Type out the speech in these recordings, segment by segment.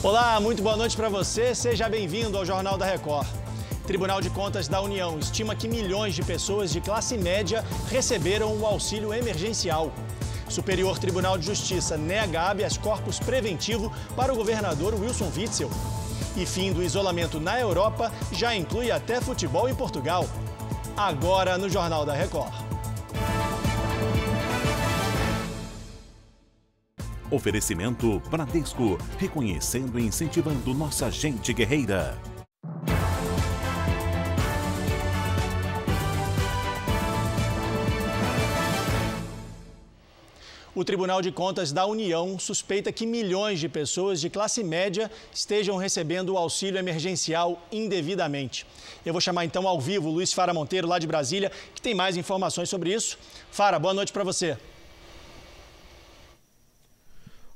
Olá, muito boa noite para você. Seja bem-vindo ao Jornal da Record. Tribunal de Contas da União estima que milhões de pessoas de classe média receberam o auxílio emergencial. Superior Tribunal de Justiça nega habeas corpus preventivo para o governador Wilson Witzel. E fim do isolamento na Europa já inclui até futebol em Portugal. Agora no Jornal da Record. Oferecimento Bradesco, reconhecendo e incentivando nossa gente guerreira. O Tribunal de Contas da União suspeita que milhões de pessoas de classe média estejam recebendo o auxílio emergencial indevidamente. Eu vou chamar então ao vivo o Luiz Fara Monteiro, lá de Brasília, que tem mais informações sobre isso. Fara, boa noite para você.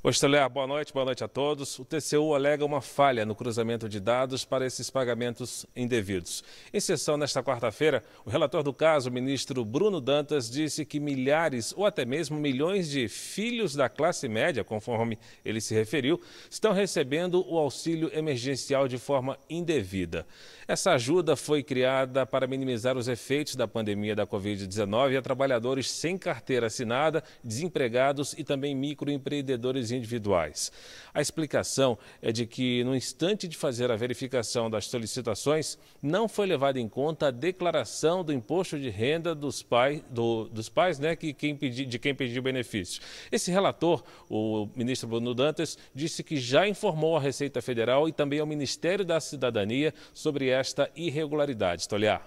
Oi, Estelar, boa noite, boa noite a todos. O TCU alega uma falha no cruzamento de dados para esses pagamentos indevidos. Em sessão nesta quarta-feira, o relator do caso, o ministro Bruno Dantas, disse que milhares ou até mesmo milhões de filhos da classe média, conforme ele se referiu, estão recebendo o auxílio emergencial de forma indevida. Essa ajuda foi criada para minimizar os efeitos da pandemia da Covid-19 a trabalhadores sem carteira assinada, desempregados e também microempreendedores individuais. A explicação é de que, no instante de fazer a verificação das solicitações, não foi levada em conta a declaração do imposto de renda dos, pai, do, dos pais né, que, quem pedi, de quem pediu benefício. Esse relator, o ministro Bruno Dantas, disse que já informou a Receita Federal e também ao Ministério da Cidadania sobre esta irregularidade. Toliar.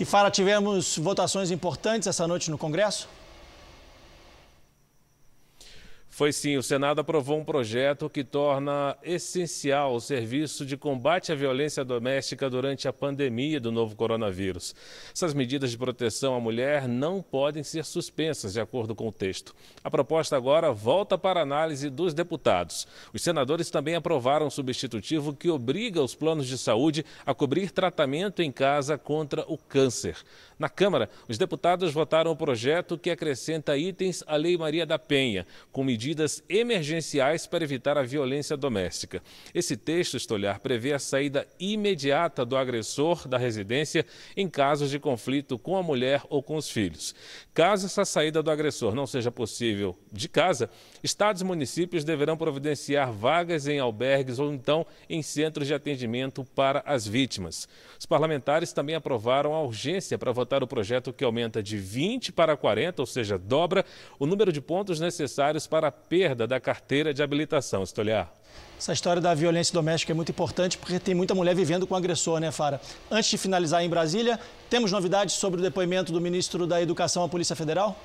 E fala, tivemos votações importantes essa noite no Congresso? Foi sim, o Senado aprovou um projeto que torna essencial o serviço de combate à violência doméstica durante a pandemia do novo coronavírus. Essas medidas de proteção à mulher não podem ser suspensas, de acordo com o texto. A proposta agora volta para análise dos deputados. Os senadores também aprovaram um substitutivo que obriga os planos de saúde a cobrir tratamento em casa contra o câncer. Na Câmara, os deputados votaram o projeto que acrescenta itens à Lei Maria da Penha, com medidas medidas emergenciais para evitar a violência doméstica. Esse texto estolhar prevê a saída imediata do agressor da residência em casos de conflito com a mulher ou com os filhos. Caso essa saída do agressor não seja possível de casa, estados e municípios deverão providenciar vagas em albergues ou então em centros de atendimento para as vítimas. Os parlamentares também aprovaram a urgência para votar o projeto que aumenta de 20 para 40, ou seja, dobra o número de pontos necessários para perda da carteira de habilitação, Estoliar. Essa história da violência doméstica é muito importante porque tem muita mulher vivendo com agressor, né, Fara? Antes de finalizar em Brasília, temos novidades sobre o depoimento do ministro da Educação à Polícia Federal?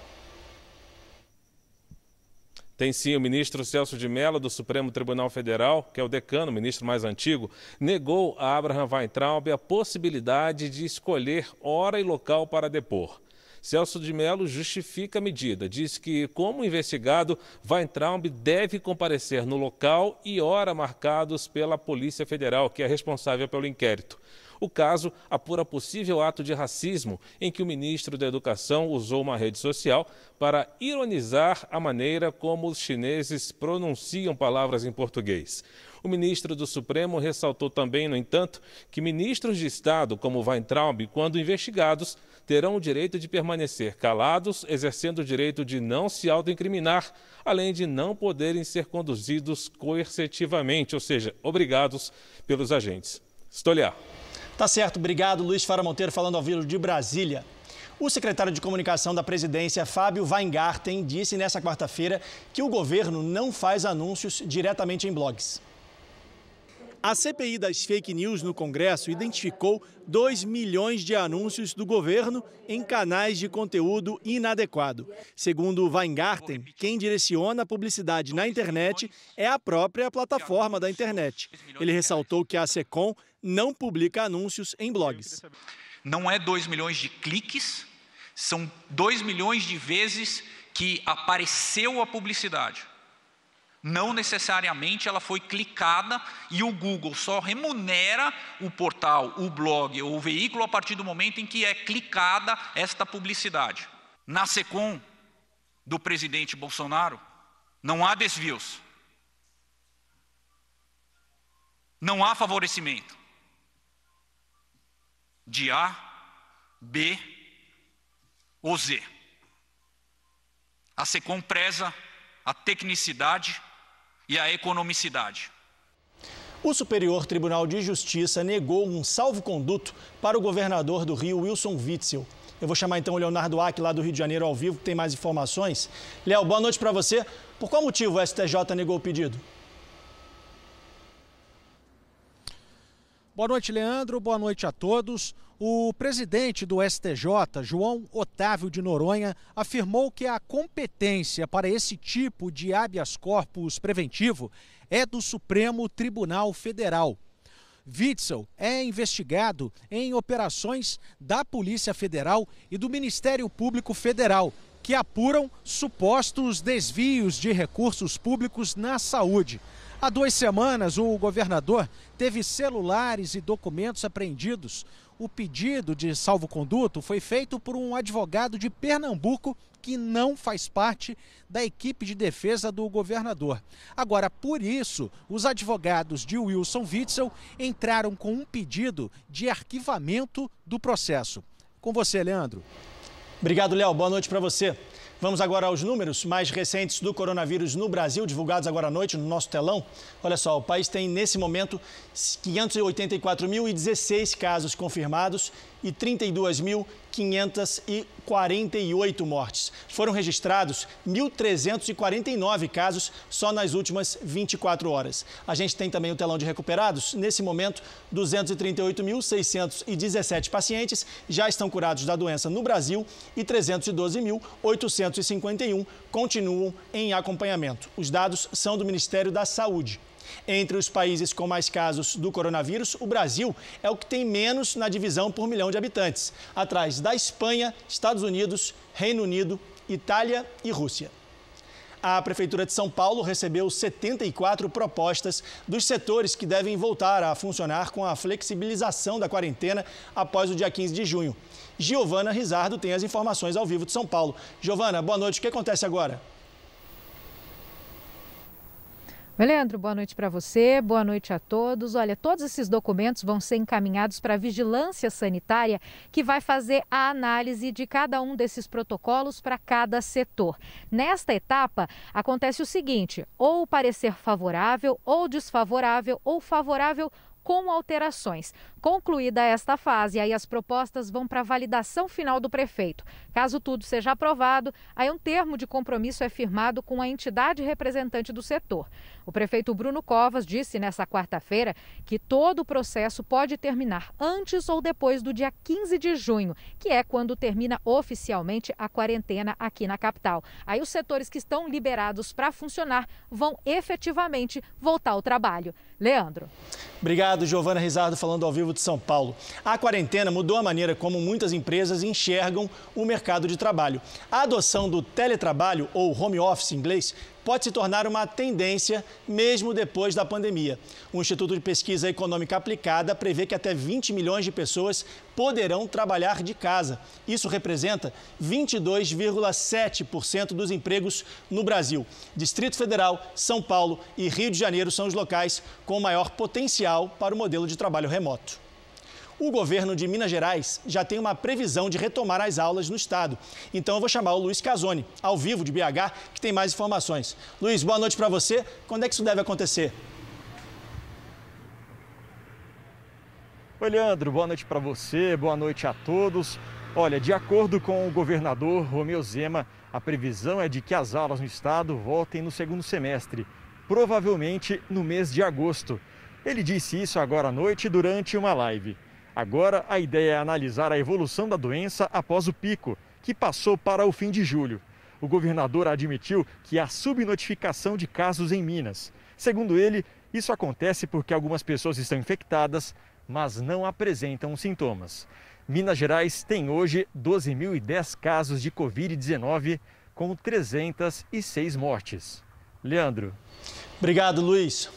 Tem sim, o ministro Celso de Mello, do Supremo Tribunal Federal, que é o decano, o ministro mais antigo, negou a Abraham Weintraub a possibilidade de escolher hora e local para depor. Celso de Mello justifica a medida. Diz que, como investigado, Weintraub deve comparecer no local e hora marcados pela Polícia Federal, que é responsável pelo inquérito. O caso apura possível ato de racismo em que o ministro da Educação usou uma rede social para ironizar a maneira como os chineses pronunciam palavras em português. O ministro do Supremo ressaltou também, no entanto, que ministros de Estado, como Weintraub, quando investigados, terão o direito de permanecer calados, exercendo o direito de não se autoincriminar, além de não poderem ser conduzidos coercitivamente, ou seja, obrigados pelos agentes. Estolhar. Tá certo, obrigado. Luiz Fara Monteiro falando ao vivo de Brasília. O secretário de Comunicação da Presidência, Fábio Weingarten, disse nesta quarta-feira que o governo não faz anúncios diretamente em blogs. A CPI das fake news no Congresso identificou 2 milhões de anúncios do governo em canais de conteúdo inadequado. Segundo Weingarten, quem direciona a publicidade na internet é a própria plataforma da internet. Ele ressaltou que a SECOM não publica anúncios em blogs. Não é 2 milhões de cliques, são 2 milhões de vezes que apareceu a publicidade. Não necessariamente ela foi clicada e o Google só remunera o portal, o blog ou o veículo a partir do momento em que é clicada esta publicidade. Na SECOM do presidente Bolsonaro, não há desvios. Não há favorecimento de A, B ou Z. A SECOM preza a tecnicidade e a economicidade. O Superior Tribunal de Justiça negou um salvo-conduto para o governador do Rio, Wilson Witzel. Eu vou chamar então o Leonardo Ack, lá do Rio de Janeiro, ao vivo, que tem mais informações. Léo, boa noite para você. Por qual motivo o STJ negou o pedido? Boa noite, Leandro. Boa noite a todos. O presidente do STJ, João Otávio de Noronha, afirmou que a competência para esse tipo de habeas corpus preventivo é do Supremo Tribunal Federal. Witzel é investigado em operações da Polícia Federal e do Ministério Público Federal, que apuram supostos desvios de recursos públicos na saúde. Há duas semanas, o governador teve celulares e documentos apreendidos o pedido de salvo-conduto foi feito por um advogado de Pernambuco que não faz parte da equipe de defesa do governador. Agora, por isso, os advogados de Wilson Witzel entraram com um pedido de arquivamento do processo. Com você, Leandro. Obrigado, Léo. Boa noite para você. Vamos agora aos números mais recentes do coronavírus no Brasil, divulgados agora à noite no nosso telão. Olha só, o país tem nesse momento 584.016 casos confirmados e 32.548 mortes. Foram registrados 1.349 casos só nas últimas 24 horas. A gente tem também o telão de recuperados. Nesse momento, 238.617 pacientes já estão curados da doença no Brasil e 312.851 continuam em acompanhamento. Os dados são do Ministério da Saúde. Entre os países com mais casos do coronavírus, o Brasil é o que tem menos na divisão por milhão de habitantes, atrás da Espanha, Estados Unidos, Reino Unido, Itália e Rússia. A Prefeitura de São Paulo recebeu 74 propostas dos setores que devem voltar a funcionar com a flexibilização da quarentena após o dia 15 de junho. Giovana Rizardo tem as informações ao vivo de São Paulo. Giovana, boa noite. O que acontece agora? Leandro, boa noite para você, boa noite a todos. Olha, todos esses documentos vão ser encaminhados para a Vigilância Sanitária, que vai fazer a análise de cada um desses protocolos para cada setor. Nesta etapa, acontece o seguinte: ou parecer favorável, ou desfavorável, ou favorável com alterações. Concluída esta fase, aí as propostas vão para a validação final do prefeito. Caso tudo seja aprovado, aí um termo de compromisso é firmado com a entidade representante do setor. O prefeito Bruno Covas disse nessa quarta-feira que todo o processo pode terminar antes ou depois do dia 15 de junho, que é quando termina oficialmente a quarentena aqui na capital. Aí os setores que estão liberados para funcionar vão efetivamente voltar ao trabalho. Leandro. Obrigado, Giovana Rizardo, falando ao vivo de São Paulo. A quarentena mudou a maneira como muitas empresas enxergam o mercado de trabalho. A adoção do teletrabalho, ou home office em inglês, pode se tornar uma tendência mesmo depois da pandemia. O Instituto de Pesquisa Econômica Aplicada prevê que até 20 milhões de pessoas poderão trabalhar de casa. Isso representa 22,7% dos empregos no Brasil. Distrito Federal, São Paulo e Rio de Janeiro são os locais com maior potencial para o modelo de trabalho remoto. O governo de Minas Gerais já tem uma previsão de retomar as aulas no estado. Então eu vou chamar o Luiz Casoni, ao vivo de BH, que tem mais informações. Luiz, boa noite para você. Quando é que isso deve acontecer? Oi, Leandro, boa noite para você, boa noite a todos. Olha, de acordo com o governador Romeu Zema, a previsão é de que as aulas no estado voltem no segundo semestre, provavelmente no mês de agosto. Ele disse isso agora à noite durante uma live. Agora, a ideia é analisar a evolução da doença após o pico, que passou para o fim de julho. O governador admitiu que há subnotificação de casos em Minas. Segundo ele, isso acontece porque algumas pessoas estão infectadas, mas não apresentam sintomas. Minas Gerais tem hoje 12.010 casos de Covid-19, com 306 mortes. Leandro. Obrigado, Luiz.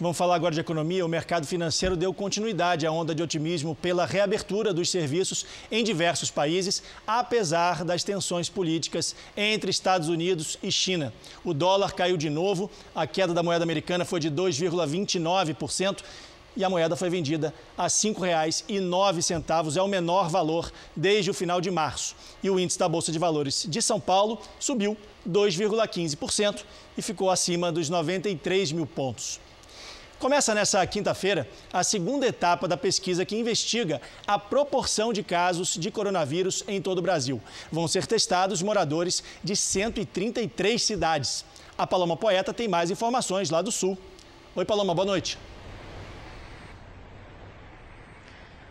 Vamos falar agora de economia. O mercado financeiro deu continuidade à onda de otimismo pela reabertura dos serviços em diversos países, apesar das tensões políticas entre Estados Unidos e China. O dólar caiu de novo, a queda da moeda americana foi de 2,29% e a moeda foi vendida a R$ 5,09, é o menor valor desde o final de março. E o índice da Bolsa de Valores de São Paulo subiu 2,15% e ficou acima dos 93 mil pontos. Começa nessa quinta-feira a segunda etapa da pesquisa que investiga a proporção de casos de coronavírus em todo o Brasil. Vão ser testados moradores de 133 cidades. A Paloma Poeta tem mais informações lá do Sul. Oi, Paloma, boa noite.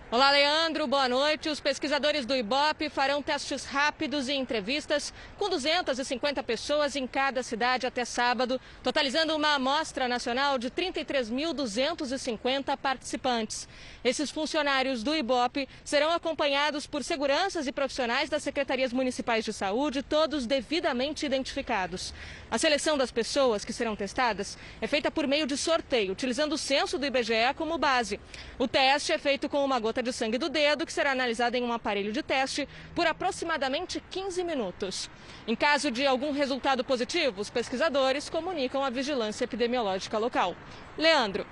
Olá, Leandro, boa noite. Os pesquisadores do IBOP farão testes rápidos e entrevistas com 250 pessoas em cada cidade até sábado, totalizando uma amostra nacional de 33.250 participantes. Esses funcionários do IBOP serão acompanhados por seguranças e profissionais das secretarias municipais de saúde, todos devidamente identificados. A seleção das pessoas que serão testadas é feita por meio de sorteio, utilizando o censo do IBGE como base. O teste é feito com uma gota gota de sangue do dedo, que será analisada em um aparelho de teste por aproximadamente 15 minutos. Em caso de algum resultado positivo, os pesquisadores comunicam à vigilância epidemiológica local. Leandro.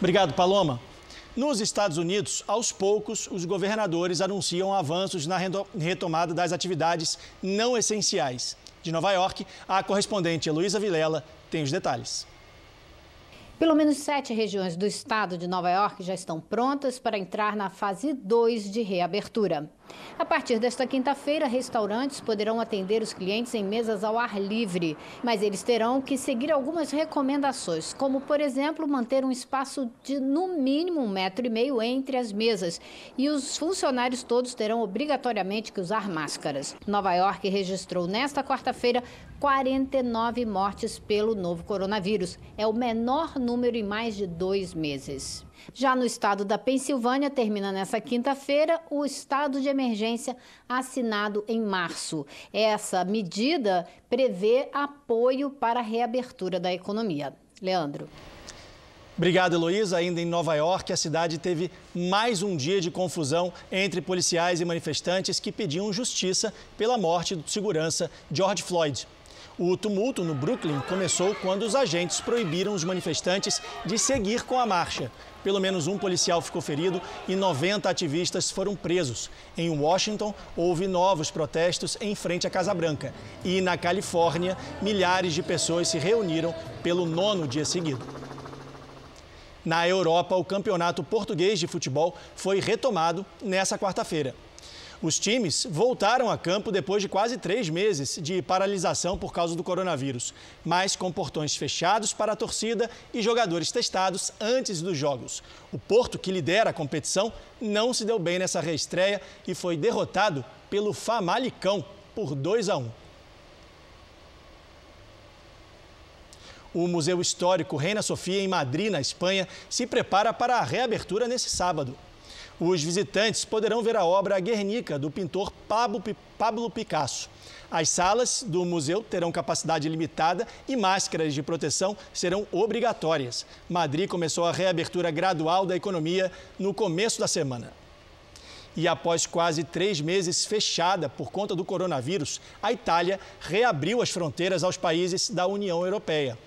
Obrigado, Paloma. Nos Estados Unidos, aos poucos, os governadores anunciam avanços na retomada das atividades não essenciais. De Nova York, a correspondente Luísa Vilela tem os detalhes. Pelo menos sete regiões do estado de Nova York já estão prontas para entrar na fase 2 de reabertura. A partir desta quinta-feira, restaurantes poderão atender os clientes em mesas ao ar livre, mas eles terão que seguir algumas recomendações, como, por exemplo, manter um espaço de no mínimo um metro e meio entre as mesas e os funcionários todos terão obrigatoriamente que usar máscaras. Nova York registrou nesta quarta-feira 49 mortes pelo novo coronavírus. É o menor número em mais de dois meses. Já no estado da Pensilvânia, termina nessa quinta-feira o estado de emergência assinado em março. Essa medida prevê apoio para a reabertura da economia. Leandro. Obrigado, Heloísa. Ainda em Nova York, a cidade teve mais um dia de confusão entre policiais e manifestantes que pediam justiça pela morte do segurança George Floyd. O tumulto no Brooklyn começou quando os agentes proibiram os manifestantes de seguir com a marcha. Pelo menos um policial ficou ferido e 90 ativistas foram presos. Em Washington, houve novos protestos em frente à Casa Branca. E na Califórnia, milhares de pessoas se reuniram pelo nono dia seguido. Na Europa, o campeonato português de futebol foi retomado nessa quarta-feira. Os times voltaram a campo depois de quase três meses de paralisação por causa do coronavírus, mas com portões fechados para a torcida e jogadores testados antes dos jogos. O Porto, que lidera a competição, não se deu bem nessa reestreia e foi derrotado pelo Famalicão por 2 a 1. O Museu Histórico Reina Sofia, em Madrid, na Espanha, se prepara para a reabertura nesse sábado. Os visitantes poderão ver a obra Guernica, do pintor Pablo Picasso. As salas do museu terão capacidade limitada e máscaras de proteção serão obrigatórias. Madrid começou a reabertura gradual da economia no começo da semana. E após quase três meses fechada por conta do coronavírus, a Itália reabriu as fronteiras aos países da União Europeia.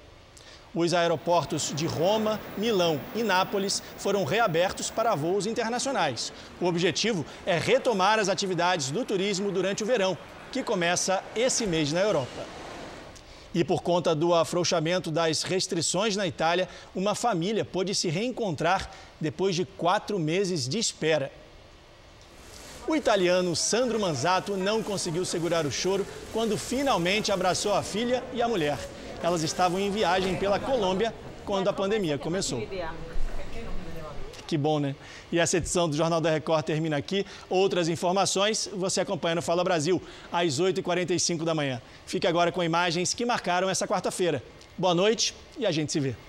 Os aeroportos de Roma, Milão e Nápoles foram reabertos para voos internacionais. O objetivo é retomar as atividades do turismo durante o verão, que começa esse mês na Europa. E por conta do afrouxamento das restrições na Itália, uma família pôde se reencontrar depois de quatro meses de espera. O italiano Sandro Manzato não conseguiu segurar o choro quando finalmente abraçou a filha e a mulher. Elas estavam em viagem pela Colômbia quando a pandemia começou. Que bom, né? E essa edição do Jornal da Record termina aqui. Outras informações você acompanha no Fala Brasil, às 8h45 da manhã. Fique agora com imagens que marcaram essa quarta-feira. Boa noite e a gente se vê.